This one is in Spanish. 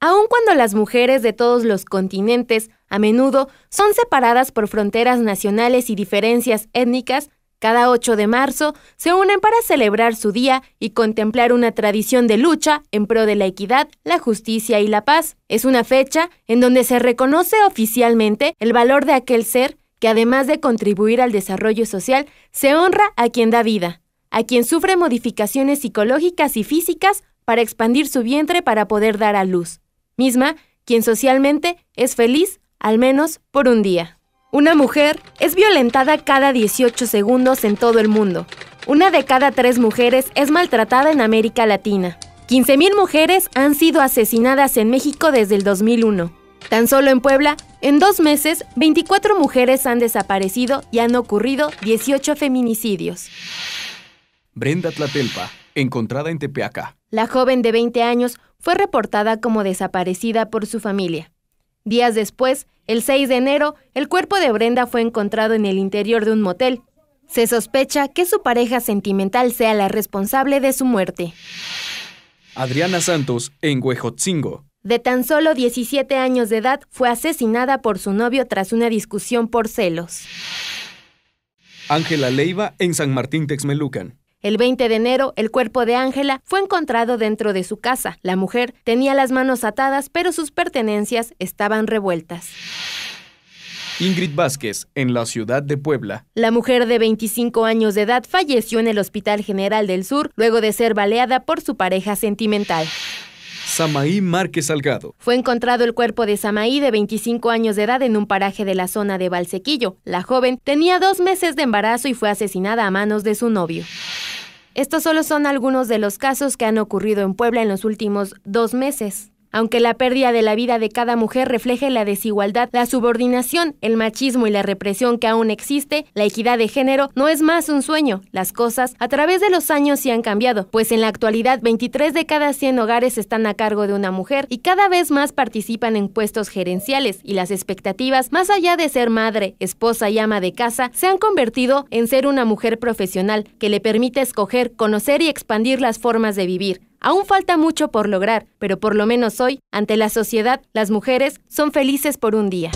Aun cuando las mujeres de todos los continentes a menudo son separadas por fronteras nacionales y diferencias étnicas, cada 8 de marzo se unen para celebrar su día y contemplar una tradición de lucha en pro de la equidad, la justicia y la paz. Es una fecha en donde se reconoce oficialmente el valor de aquel ser que además de contribuir al desarrollo social, se honra a quien da vida, a quien sufre modificaciones psicológicas y físicas para expandir su vientre para poder dar a luz, misma quien socialmente es feliz al menos por un día. Una mujer es violentada cada 18 segundos en todo el mundo. Una de cada tres mujeres es maltratada en América Latina. 15.000 mujeres han sido asesinadas en México desde el 2001. Tan solo en Puebla, en dos meses, 24 mujeres han desaparecido y han ocurrido 18 feminicidios. Brenda Tlatelpa, encontrada en Tepeaca, la joven de 20 años fue reportada como desaparecida por su familia. Días después, el 6 de enero, el cuerpo de Brenda fue encontrado en el interior de un motel. Se sospecha que su pareja sentimental sea la responsable de su muerte. Adriana Santos, en Huejotzingo. De tan solo 17 años de edad, fue asesinada por su novio tras una discusión por celos. Ángela Leiva, en San Martín Texmelucan. El 20 de enero, el cuerpo de Ángela fue encontrado dentro de su casa. La mujer tenía las manos atadas, pero sus pertenencias estaban revueltas. Ingrid Vázquez, en la ciudad de Puebla. La mujer de 25 años de edad falleció en el Hospital General del Sur luego de ser baleada por su pareja sentimental. Samaí Márquez Salgado. Fue encontrado el cuerpo de Samaí de 25 años de edad en un paraje de la zona de Valsequillo. La joven tenía dos meses de embarazo y fue asesinada a manos de su novio. Estos solo son algunos de los casos que han ocurrido en Puebla en los últimos dos meses. Aunque la pérdida de la vida de cada mujer refleje la desigualdad, la subordinación, el machismo y la represión que aún existe, la equidad de género no es más un sueño. Las cosas a través de los años sí han cambiado, pues en la actualidad 23 de cada 100 hogares están a cargo de una mujer y cada vez más participan en puestos gerenciales y las expectativas, más allá de ser madre, esposa y ama de casa, se han convertido en ser una mujer profesional que le permite escoger, conocer y expandir las formas de vivir. Aún falta mucho por lograr, pero por lo menos hoy, ante la sociedad, las mujeres son felices por un día.